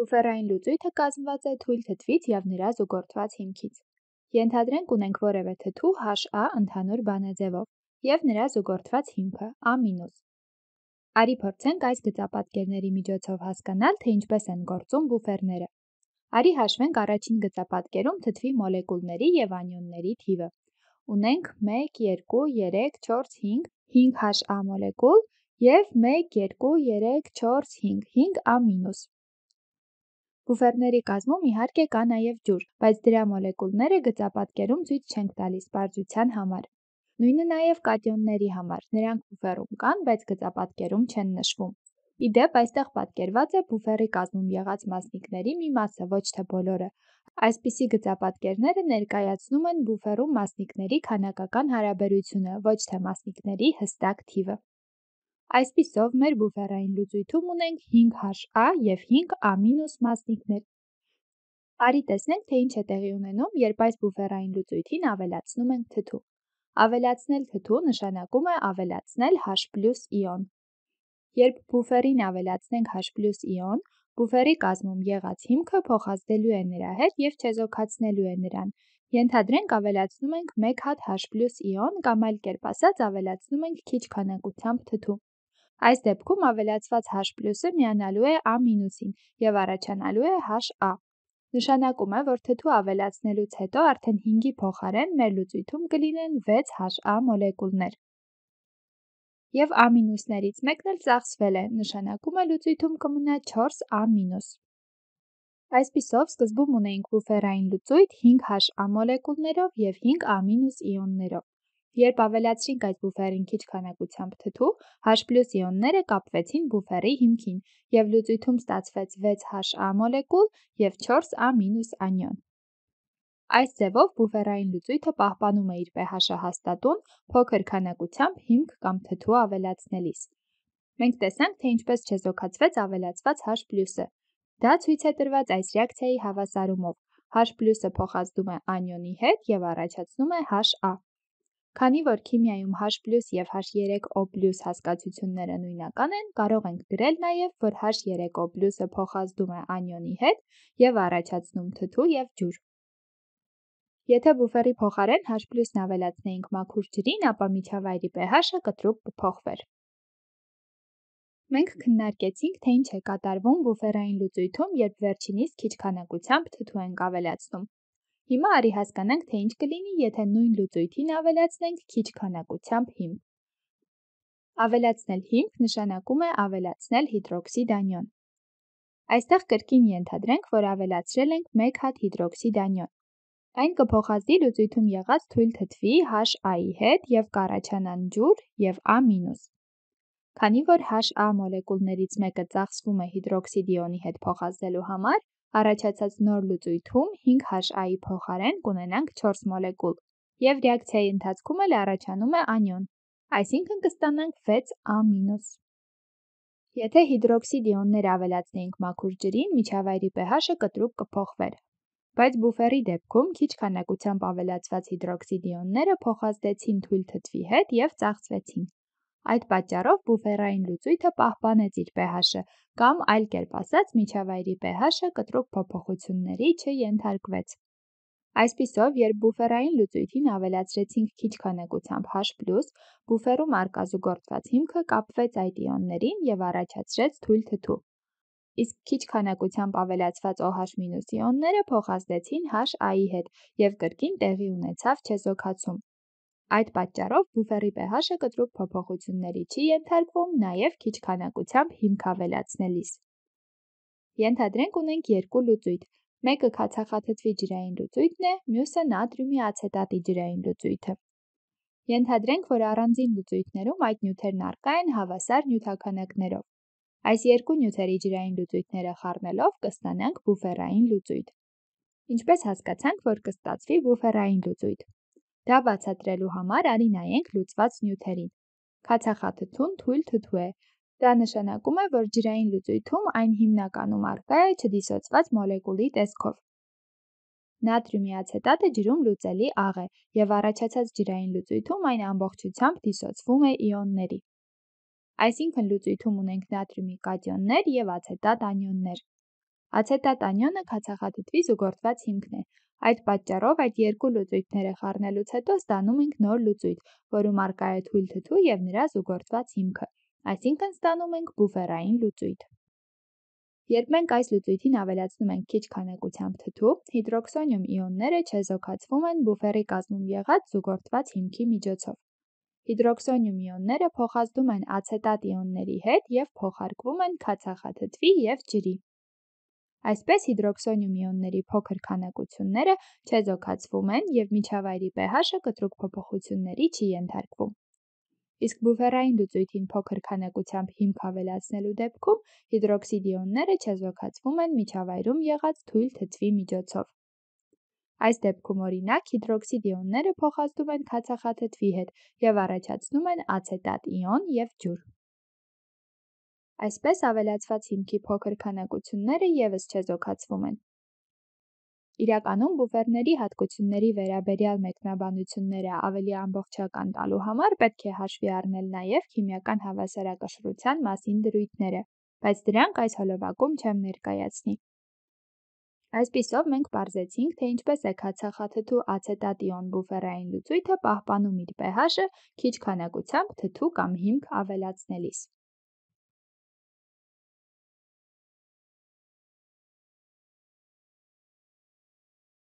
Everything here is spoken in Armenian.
Լուֆերային լուծույթը կազմված է թույլ թթվից եւ նրա զուգորդված հիմքից։ Ենթադրենք ունենք որևէ թթու HA ընդհանուր բանաձևով եւ նրա զուգորդված հիմքը A-։ Արի փորձենք այս գծապատկերների միջոցով հասկանալ, թե ինչպես են գործում բուֆերները։ Արի հաշվենք առաջին գծապատկերում թթվի մոլեկուլների եւ անիոնների թիվը։ Ունենք 1 2 3 4 5 5 HA մոլեկուլ եւ 1 2 3 4 5 5 A-։ Բուֆերների կազմում իհարկե կա նաև ջուր, բայց դրա մոլեկուլները գծապատկերում ցույց չենք տալիս բարձության համար։ Նույնը նաև կատիոնների համար։ Նրանք բուֆերում կան, բայց գծապատկերում չեն նշվում։ Իդեպ, այստեղ պատկերված է բուֆերի կազմում եղած մասնիկների մի մասը, ոչ թե բոլորը։ Այսպիսի գծապատկերները ներկայացնում են բուֆերում մասնիկների քանակական հարաբերությունը, ոչ թե մասնիկների հստակ թիվը։ Այսպիսով մեր բուֆերային լուծույթում ունենք 5HA եւ 5A- մասնիկներ։ Արի տեսնենք, թե ինչ է տեղի ունենում, երբ այս բուֆերային լուծույթին ավելացնում ենք թթու։ Ավելացնել թթու նշանակում է ավելացնել H+ իոն։ Երբ բուֆերին ավելացնենք H+ իոն, բուֆերի կազմում եղած հիմքը փոխազդելու է նրա հետ եւ չեզոքացնելու է նրան։ Ենթադրենք ավելացնում ենք 1 հատ H+ իոն կամ այլ կերպ ասած ավելացնում ենք քիչ քանակությամբ թթու։ Այս դեպքում ավելացված h պլюսը միանալու է a մինուսին եւ առաջանալու է ha։ Նշանակում է, որ թթու ավելացնելուց հետո արդեն 5-ի փոխարեն մեր լուծույթում կլինեն 6 HA մոլեկուլներ։ Եվ A- ներից մեկն էլ ծախսվել է, նշանակում է լուծույթում կմնա 4A-։ Այսպիսով սկզբում ունեինք բուֆերային լուծույթ 5 HA մոլեկուլներով եւ 5 A- իոններով։ Երբ ավելացրինք այդ բուֆերին քիչ քանակությամբ թթու, H+ իոնները կապվեցին բուֆերի հիմքին եւ լուծույթում ստացվեց 6H մոլեկուլ եւ 4A- անիոն։ Այս ձևով բուֆերային լուծույթը պահպանում է իր pH-ը հաստատուն փոքր քանակությամբ հիմք կամ թթու ավելացնելիս։ Մենք տեսանք, թե ինչպես չեզոքացվեց ավելացված H+-ը։ Դա ցույց է տրված այս ռեակցիայի հավասարումով։ H+-ը փոխազդում է անիոնի հետ եւ առաջացնում է HA։ Քանի որ քիմիայում H+ եւ H3O+ հասկացությունները նույնական են, կարող ենք գրել նաեւ, որ H3O+-ը փոխազդում է անիոնի հետ եւ առաջացնում թթու եւ ջուր։ Եթե բուֆերի փոխարեն H+-ն ավելացնեինք մաքուր ջրին, ապա միջավայրի pH-ը կտրուկ կփոխվեր։ Մենք քննարկեցինք, թե ինչ է կատարվում բուֆերային լուծույթում, երբ վերջինիս քիչ քանակությամբ թթու ենք ավելացնում։ Հիմա արի հասկանանք, թե ինչ կլինի, եթե նույն լուծույթին ավելացնենք քիչ քանակությամբ հիմք։ Ավելացնել հիմք նշանակում է ավելացնել հիդրոքսիդ անիոն։ Այստեղ կրկին ենթադրենք, որ ավելացրել ենք 1 հատ հիդրոքսիդ անիոն։ Այն կփոխազդի լուծույթում եղած թույլ թթվի HA-ի հետ եւ կառաջանան ջուր եւ A-։ Քանի որ HA մոլեկուլներից մեկը ծախսվում է հիդրոքսիդիոնի հետ փոխազդելու համար, Առաջացած նոր լուծույթում 5 HA-ի փոխարեն կունենանք 4 մոլեկուլ եւ ռեակցիայի ընթացքում էլ առաջանում է անիոն, այսինքն կստանանք 6A-։ Եթե հիդրոքսիդ իոններ ավելացնեինք մաքուր ջրին, միջավայրի pH-ը կտրուկ կփոխվեր, բայց բուֆերի դեպքում քիչ քանակությամբ ավելացված հիդրոքսիդիոնները փոխազդեցին թույլ թթվի հետ եւ ծաղկվեցին։ Այդ պատճառով բուֆերային լուծույթը պահպանեց իր pH-ը, կամ այլ կերպ ասած, միջավայրի pH-ը կտրուկ փոփոխությունների չենթարկվեց։ Այսպիսով, երբ բուֆերային լուծույթին ավելացրեցինք քիչ քանակությամբ H+, բուֆերում արկա զուգորդված հիմքը կապվեց այդ իոններին եւ առաջացրեց թույլ թթու։ Իսկ քիչ քանակությամբ ավելացված OH- իոնները փոխազդեցին HA-ի հետ եւ կրկին տեղի ունեցավ չեզոքացում։ Այդ պատճառով բուֆերի pH-ը կտրուկ փոփոխությունների չի ենթարկվում նաև քիչ քանակությամբ հիմք ավելացնելիս։ Ենթադրենք ունենք երկու լուծույթ։ Մեկը քացախաթթվի ջրային լուծույթն է, մյուսը նատրիումի ացետատի ջրային լուծույթը։ Ենթադրենք, որ առանձին լուծույթներում այդ նյութերն առկա են հավասար նյութականակներով։ Այս երկու նյութերի ջրային լուծույթները խառնելով կստանանք բուֆերային լուծույթ։ Ինչպես հասկացանք, որ կստացվի բուֆերային լուծույթ։ Դա բացատրելու համար արի նայենք լուծված նյութերին։ Քացախաթթուն թույլ թթու է։ Դա նշանակում է, որ ջրային լուծույթում այն հիմնականում առկա է չդիսոցված մոլեկուլի տեսքով։ Նատրիումի ացետատը ջրում լուծելի աղ է եւ առաջացած ջրային լուծույթում այն ամբողջությամբ դիսոցվում է իոնների։ Այսինքն լուծույթում ունենք նատրիումի կատիոններ եւ ացետատ անիոններ։ Ացետատանյոնը քացախադիտվի զուգորդված հիմքն է։ Այդ պատճառով այդ երկու լուծույթները խառնելուց հետո ստանում ենք նոր լուծույթ, որում արկա է թույլ թթու եւ նրա զուգորդված հիմքը, այսինքն ստանում ենք բուֆերային լուծույթ։ Երբ մենք այս լուծույթին ավելացնում ենք քիչ քանակությամբ թթու, հիդրոքսոնիում իոնները չեզոքացվում են բուֆերի կազմում եղած զուգորդված հիմքի միջոցով։ Հիդրոքսոնիում իոնները փոխազդում են ացետատ իոնների հետ եւ փոխարկվում են քացախաթթվի եւ ջրի։ Այսպես հիդրոքսոնիում իոնների փոքր քանակությունները չեզոքացվում են եւ միջավայրի pH-ը կտրուկ փոփոխությունների չի ենթարկվում։ Իսկ բուֆերային լուծույթին փոքր քանակությամբ հիմք ավելացնելու դեպքում հիդրոքսիդիոնները չեզոքացվում են միջավայրում եղած թույլ թթվի միջոցով։ Այս դեպքում օրինակ հիդրոքսիդիոնները փոխազդում են քացախաթթվի հետ եւ առաջացնում են ացետատ իոն եւ ջուր։ Այսպես ավելացված հիմքի փոքր քանակությունները ևս չեզոքացվում են։ Իրականում բուֆերների հատկությունների վերաբերյալ մեկնաբանությունները ավելի ամբողջական տալու համար պետք է հաշվի առնել նաև քիմիական հավասարակշռության մասին դրույթները, բայց դրանք այս հոլովակում չեմ ներկայացնի։ Այսպիսով մենք բարձեցինք, թե ինչպես է քացախաթթու ացետատիոն բուֆերային լուծույթը պահպանում իր pH-ը քիչ քանակությամբ թթու կամ հիմք ավելացնելիս։